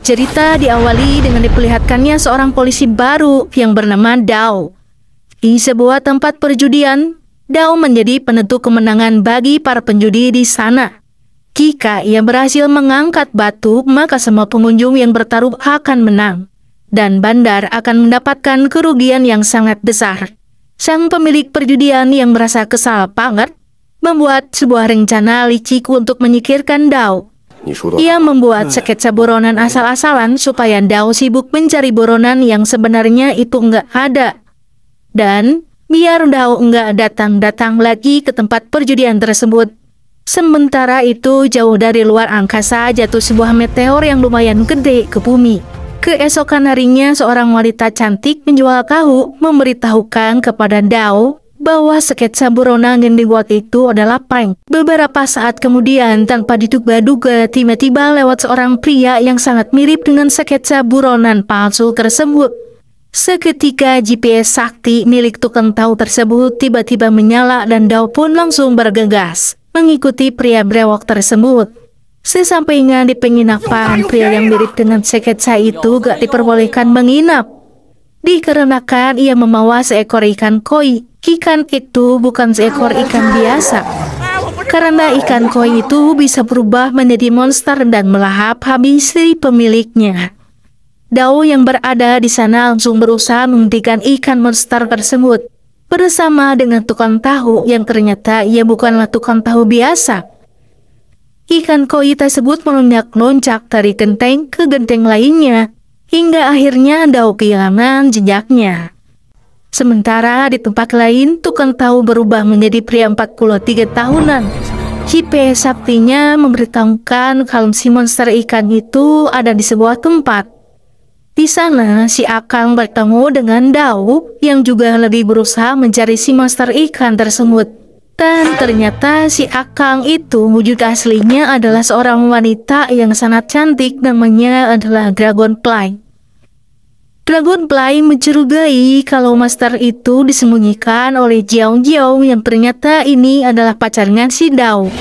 Cerita diawali dengan diperlihatkannya seorang polisi baru yang bernama Dao. Di sebuah tempat perjudian, Dao menjadi penentu kemenangan bagi para penjudi di sana. Jika ia berhasil mengangkat batu, maka semua pengunjung yang bertaruh akan menang. Dan bandar akan mendapatkan kerugian yang sangat besar. Sang pemilik perjudian yang merasa kesal banget, membuat sebuah rencana licik untuk menyikirkan Dao. Ia membuat sketsa buronan asal-asalan supaya Dao sibuk mencari buronan yang sebenarnya itu enggak ada. Dan biar Dao enggak datang-datang lagi ke tempat perjudian tersebut. Sementara itu, jauh dari luar angkasa jatuh sebuah meteor yang lumayan gede ke bumi. Keesokan harinya, seorang wanita cantik menjual kahu memberitahukan kepada Dao bahwa sketsa buronan yang dibuat itu adalah prank. Beberapa saat kemudian tanpa diduga-duga tiba-tiba lewat seorang pria yang sangat mirip dengan sketsa buronan palsu tersebut. Seketika GPS sakti milik tukang tahu tersebut tiba-tiba menyala dan Dao pun langsung bergegas mengikuti pria brewok tersebut. Sesampainya di penginapan, pria yang mirip dengan sketsa itu gak diperbolehkan menginap dikarenakan ia membawa seekor ikan koi. Ikan itu bukan seekor ikan biasa, karena ikan koi itu bisa berubah menjadi monster dan melahap habis si pemiliknya. Dao yang berada di sana langsung berusaha menghentikan ikan monster tersebut, bersama dengan tukang tahu yang ternyata ia bukanlah tukang tahu biasa. Ikan koi tersebut melonjak loncak dari genteng ke genteng lainnya hingga akhirnya Dao kehilangan jejaknya. Sementara di tempat lain, Tukang Tahu berubah menjadi pria 43 tahunan. Cipe saptinya memberitahukan kalau si monster ikan itu ada di sebuah tempat. Di sana, si Akang bertemu dengan Dao yang juga lebih berusaha mencari si monster ikan tersebut. Dan ternyata si Akang itu wujud aslinya adalah seorang wanita yang sangat cantik namanya adalah Dragonfly. Dragonfly mencurigai kalau Master itu disembunyikan oleh Jiao Jiao yang ternyata ini adalah pacarnya si Dao.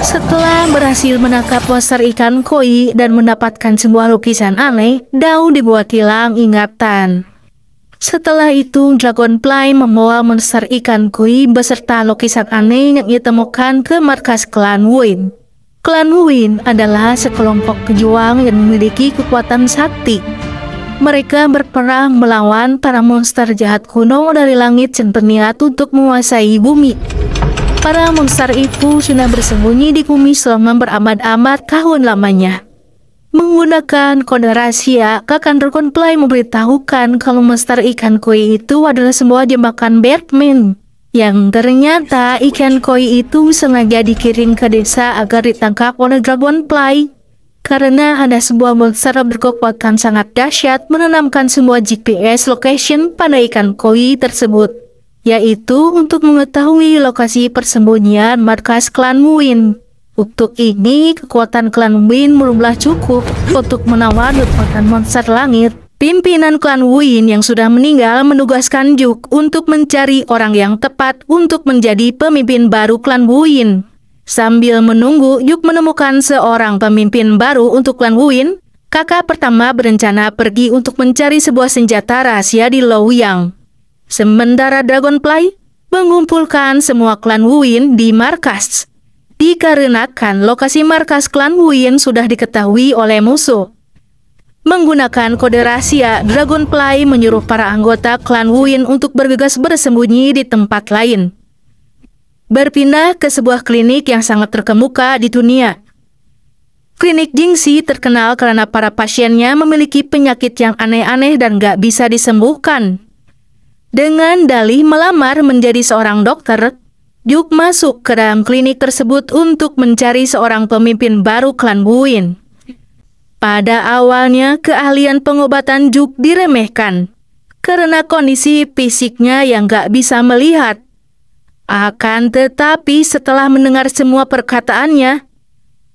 Setelah berhasil menangkap monster ikan koi dan mendapatkan sebuah lukisan aneh, Dao dibuat hilang ingatan. Setelah itu, Dragonfly membawa monster ikan kui beserta lukisan aneh yang ia temukan ke markas klan Win. Klan Win adalah sekelompok pejuang yang memiliki kekuatan sakti. Mereka berperang melawan para monster jahat kuno dari langit yang berniat untuk menguasai bumi. Para monster itu sudah bersembunyi di bumi selama berabad-abad tahun lamanya. Menggunakan kode rahasia, kakan Rukun Play memberitahukan kalau monster ikan koi itu adalah sebuah jebakan Batman. Yang ternyata ikan koi itu sengaja dikirim ke desa agar ditangkap oleh Dragonfly. Karena ada sebuah monster berkekuatan sangat dahsyat menanamkan semua GPS location pada ikan koi tersebut. Yaitu untuk mengetahui lokasi persembunyian markas klan Muin. Untuk ini, kekuatan klan Win merumlah cukup untuk menawar kekuatan monster langit. Pimpinan klan Win yang sudah meninggal menugaskan Juk untuk mencari orang yang tepat untuk menjadi pemimpin baru klan Win. Sambil menunggu, Juk menemukan seorang pemimpin baru untuk klan Win. Kakak pertama berencana pergi untuk mencari sebuah senjata rahasia di Luoyang. Sementara Dragonfly mengumpulkan semua klan Win di markas. Dikarenakan lokasi markas klan Wuyin sudah diketahui oleh musuh. Menggunakan kode rahasia, Dragonfly menyuruh para anggota klan Wuyin untuk bergegas bersembunyi di tempat lain. Berpindah ke sebuah klinik yang sangat terkemuka di dunia. Klinik Jingxi terkenal karena para pasiennya memiliki penyakit yang aneh-aneh dan gak bisa disembuhkan. Dengan dalih melamar menjadi seorang dokter, Duke masuk ke dalam klinik tersebut untuk mencari seorang pemimpin baru klan Buin. Pada awalnya, keahlian pengobatan Juk diremehkan karena kondisi fisiknya yang gak bisa melihat. Akan tetapi setelah mendengar semua perkataannya,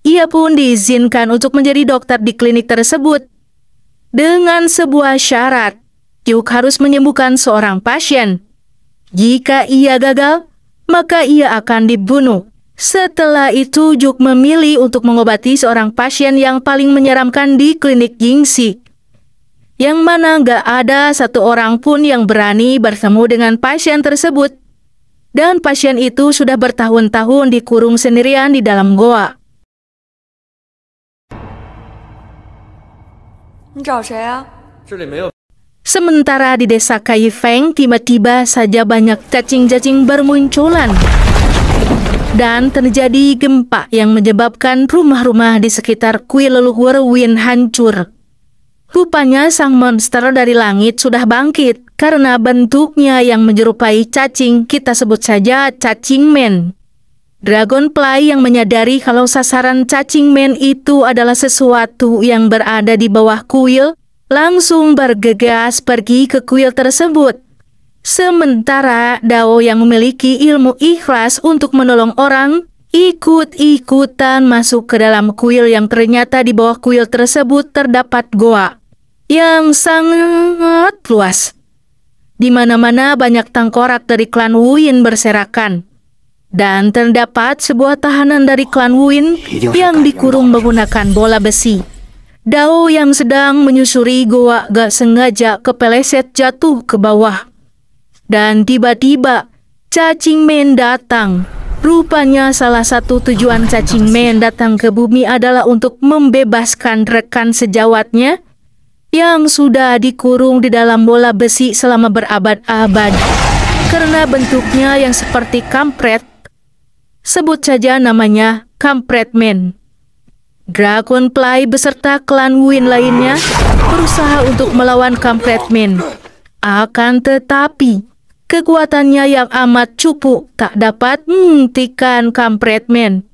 ia pun diizinkan untuk menjadi dokter di klinik tersebut. Dengan sebuah syarat, Juk harus menyembuhkan seorang pasien. Jika ia gagal, maka ia akan dibunuh. Setelah itu Juk memilih untuk mengobati seorang pasien yang paling menyeramkan di klinik Yingxi. Yang mana gak ada satu orang pun yang berani bertemu dengan pasien tersebut. Dan pasien itu sudah bertahun-tahun dikurung sendirian di dalam goa. Ini Sementara di desa Kaifeng, tiba-tiba saja banyak cacing-cacing bermunculan. Dan terjadi gempa yang menyebabkan rumah-rumah di sekitar Kuil leluhur Win hancur. Rupanya sang monster dari langit sudah bangkit karena bentuknya yang menyerupai cacing kita sebut saja cacing men. Dragonfly yang menyadari kalau sasaran cacing men itu adalah sesuatu yang berada di bawah kuil, langsung bergegas pergi ke kuil tersebut. Sementara Dao yang memiliki ilmu ikhlas untuk menolong orang, ikut-ikutan masuk ke dalam kuil yang ternyata di bawah kuil tersebut terdapat goa yang sangat luas. Di mana-mana banyak tangkorak dari klan Wuin berserakan. Dan terdapat sebuah tahanan dari klan Wuin yang dikurung menggunakan bola besi. Dao yang sedang menyusuri goa gak sengaja kepeleset jatuh ke bawah. Dan tiba-tiba, cacing men datang. Rupanya salah satu tujuan cacing men datang ke bumi adalah untuk membebaskan rekan sejawatnya yang sudah dikurung di dalam bola besi selama berabad-abad. Karena bentuknya yang seperti kampret, sebut saja namanya kampret men. Dragonfly beserta klan Win lainnya berusaha untuk melawan Min. Akan tetapi, kekuatannya yang amat cupu tak dapat menghentikan Min.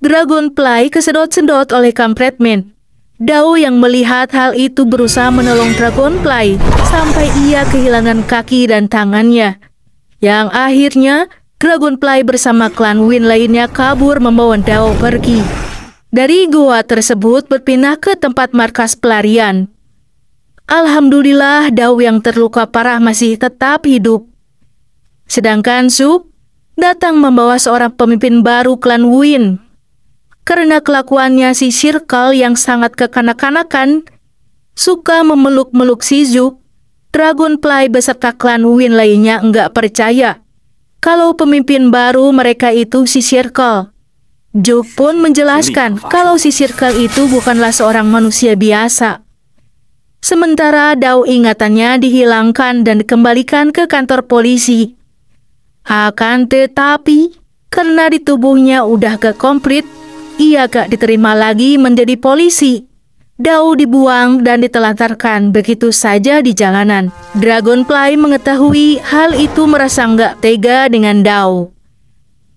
Dragonfly kesedot-sedot oleh Min. Dao yang melihat hal itu berusaha menolong Dragonfly sampai ia kehilangan kaki dan tangannya. Yang akhirnya, Dragonfly bersama klan Win lainnya kabur membawa Dao pergi. Dari gua tersebut berpindah ke tempat markas pelarian. Alhamdulillah Dau yang terluka parah masih tetap hidup. Sedangkan Su datang membawa seorang pemimpin baru klan Win. Karena kelakuannya si Sirkal yang sangat kekanak-kanakan, suka memeluk-meluk si Zu, Dragonfly beserta klan Win lainnya enggak percaya kalau pemimpin baru mereka itu si Sirkal. Joe pun menjelaskan kalau si Circle itu bukanlah seorang manusia biasa. Sementara Dao ingatannya dihilangkan dan dikembalikan ke kantor polisi. Akan tetapi, karena di tubuhnya udah gak komplit, ia gak diterima lagi menjadi polisi. Dao dibuang dan ditelantarkan begitu saja di jalanan. Dragonfly mengetahui hal itu merasa nggak tega dengan Dao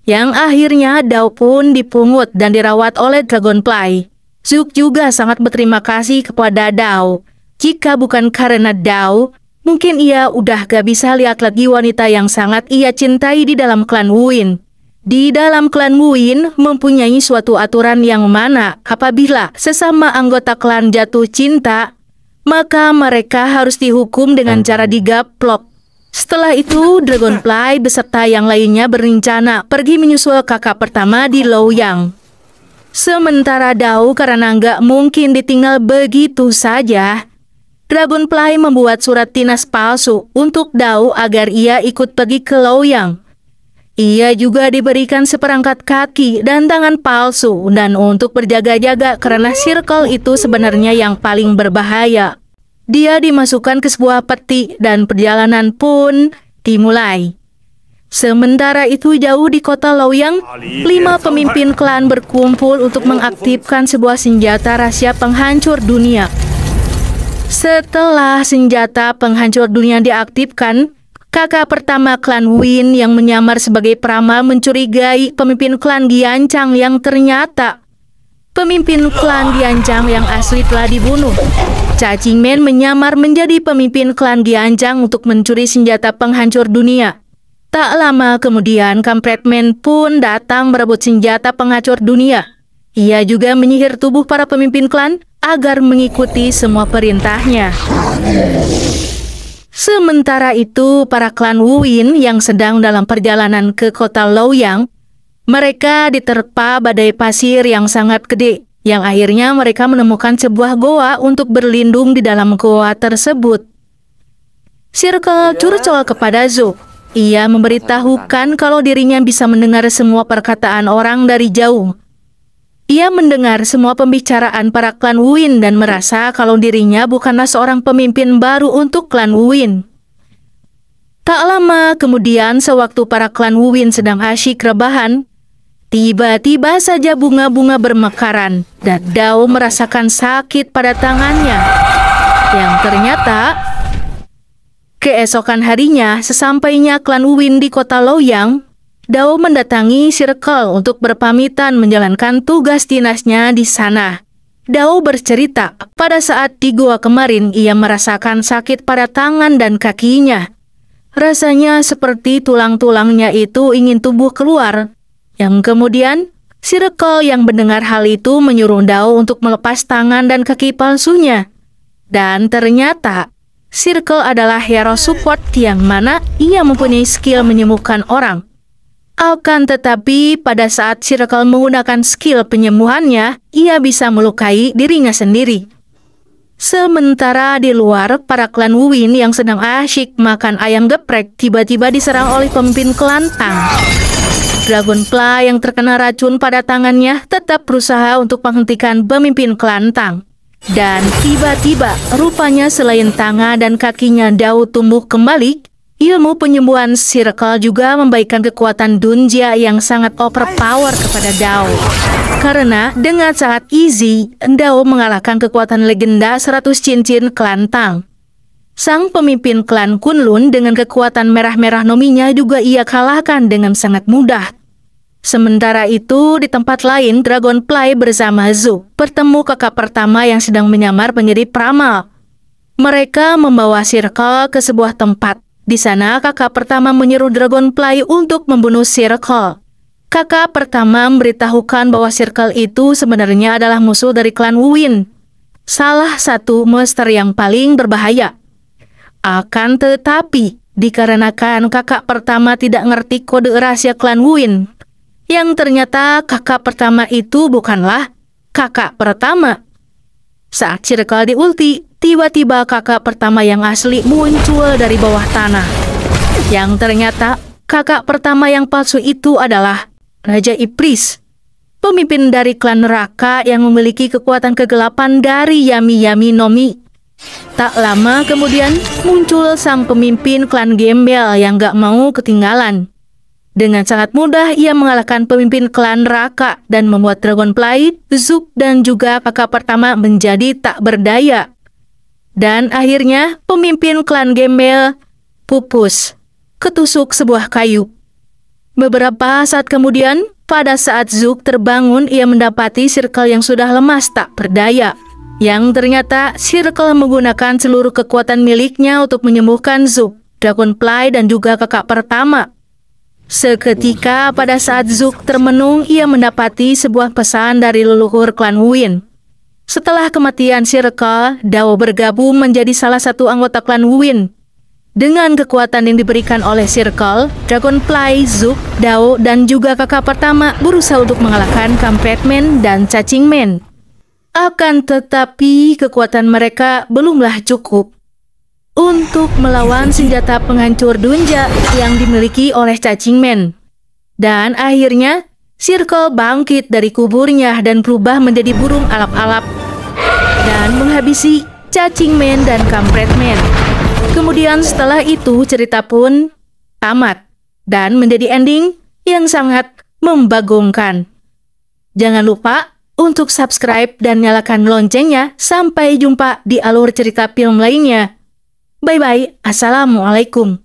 yang akhirnya Dao pun dipungut dan dirawat oleh Dragonfly. Zuk juga sangat berterima kasih kepada Dao. Jika bukan karena Dao, mungkin ia udah gak bisa lihat lagi wanita yang sangat ia cintai di dalam klan Wuin. Di dalam klan Wuin mempunyai suatu aturan yang mana apabila sesama anggota klan jatuh cinta, maka mereka harus dihukum dengan cara hmm. digaplok. Setelah itu, Dragonfly beserta yang lainnya berencana pergi menyusul kakak pertama di Loyang. Sementara Dao karena nggak mungkin ditinggal begitu saja, Dragonfly membuat surat tinas palsu untuk Dao agar ia ikut pergi ke Loyang. Ia juga diberikan seperangkat kaki dan tangan palsu dan untuk berjaga-jaga karena circle itu sebenarnya yang paling berbahaya. Dia dimasukkan ke sebuah peti dan perjalanan pun dimulai. Sementara itu jauh di kota Loyang, lima pemimpin klan berkumpul untuk mengaktifkan sebuah senjata rahasia penghancur dunia. Setelah senjata penghancur dunia diaktifkan, kakak pertama klan Win yang menyamar sebagai prama mencurigai pemimpin klan Giancang yang ternyata Pemimpin klan Gianjang yang asli telah dibunuh. Cha Qingmen menyamar menjadi pemimpin klan Gianjang untuk mencuri senjata penghancur dunia. Tak lama kemudian, Kampret Men pun datang merebut senjata penghancur dunia. Ia juga menyihir tubuh para pemimpin klan agar mengikuti semua perintahnya. Sementara itu, para klan Wuin yang sedang dalam perjalanan ke kota Yang mereka diterpa badai pasir yang sangat gede, yang akhirnya mereka menemukan sebuah goa untuk berlindung di dalam goa tersebut. Circle iya. curcol kepada Zo. Ia memberitahukan kalau dirinya bisa mendengar semua perkataan orang dari jauh. Ia mendengar semua pembicaraan para klan Win dan merasa kalau dirinya bukanlah seorang pemimpin baru untuk klan Win. Tak lama kemudian sewaktu para klan Win sedang asyik rebahan, Tiba-tiba saja bunga-bunga bermekaran dan Dao merasakan sakit pada tangannya. Yang ternyata, keesokan harinya sesampainya klan Uwin di kota Loyang, Dao mendatangi Sirkel untuk berpamitan menjalankan tugas dinasnya di sana. Dao bercerita, pada saat di gua kemarin ia merasakan sakit pada tangan dan kakinya. Rasanya seperti tulang-tulangnya itu ingin tumbuh keluar yang kemudian, si Rekol yang mendengar hal itu menyuruh Dao untuk melepas tangan dan kaki palsunya. Dan ternyata, Circle adalah hero support yang mana ia mempunyai skill menyembuhkan orang. Akan tetapi, pada saat Circle menggunakan skill penyembuhannya, ia bisa melukai dirinya sendiri. Sementara di luar, para klan Wuwin yang sedang asyik makan ayam geprek tiba-tiba diserang oleh pemimpin klan Tang. Dragonfly yang terkena racun pada tangannya tetap berusaha untuk menghentikan pemimpin Kelantang. Dan tiba-tiba, rupanya selain tangan dan kakinya Dao tumbuh kembali, ilmu penyembuhan Circle juga membaikkan kekuatan Dunja yang sangat overpower kepada Dao. Karena dengan sangat easy, Dao mengalahkan kekuatan legenda 100 cincin Kelantang. Sang pemimpin klan Kunlun dengan kekuatan merah-merah nominya juga ia kalahkan dengan sangat mudah. Sementara itu, di tempat lain, Dragonfly bersama Zu bertemu kakak pertama yang sedang menyamar menjadi Prama. Mereka membawa Circle ke sebuah tempat. Di sana, kakak pertama menyuruh Dragonfly untuk membunuh Circle. Kakak pertama memberitahukan bahwa Circle itu sebenarnya adalah musuh dari klan Wuin. Salah satu monster yang paling berbahaya. Akan tetapi, dikarenakan kakak pertama tidak ngerti kode rahasia klan Wuin, yang ternyata kakak pertama itu bukanlah kakak pertama. Saat Circle diulti, tiba-tiba kakak pertama yang asli muncul dari bawah tanah. Yang ternyata kakak pertama yang palsu itu adalah Raja Iblis, pemimpin dari klan neraka yang memiliki kekuatan kegelapan dari Yami Yami Nomi. Tak lama kemudian muncul sang pemimpin klan Gembel yang gak mau ketinggalan. Dengan sangat mudah, ia mengalahkan pemimpin klan Raka dan membuat Dragonfly, Zuk dan juga kakak pertama menjadi tak berdaya. Dan akhirnya, pemimpin klan Gemel pupus, ketusuk sebuah kayu. Beberapa saat kemudian, pada saat Zuk terbangun, ia mendapati circle yang sudah lemas tak berdaya. Yang ternyata circle menggunakan seluruh kekuatan miliknya untuk menyembuhkan Zuk, Dragonfly, dan juga kakak pertama. Seketika pada saat Zuk termenung, ia mendapati sebuah pesan dari leluhur klan Wynn. Setelah kematian Circle, Dao bergabung menjadi salah satu anggota klan Wynn. Dengan kekuatan yang diberikan oleh Circle, Dragonfly, Zook, Dao, dan juga kakak pertama berusaha untuk mengalahkan Kampretman dan Cacingman. Akan tetapi, kekuatan mereka belumlah cukup untuk melawan senjata penghancur Dunja yang dimiliki oleh cacing Man Dan akhirnya, Circle bangkit dari kuburnya dan berubah menjadi burung alap-alap dan menghabisi cacing Man dan kampret Man. Kemudian setelah itu cerita pun tamat dan menjadi ending yang sangat membagongkan. Jangan lupa untuk subscribe dan nyalakan loncengnya. Sampai jumpa di alur cerita film lainnya. Bye-bye. Assalamualaikum.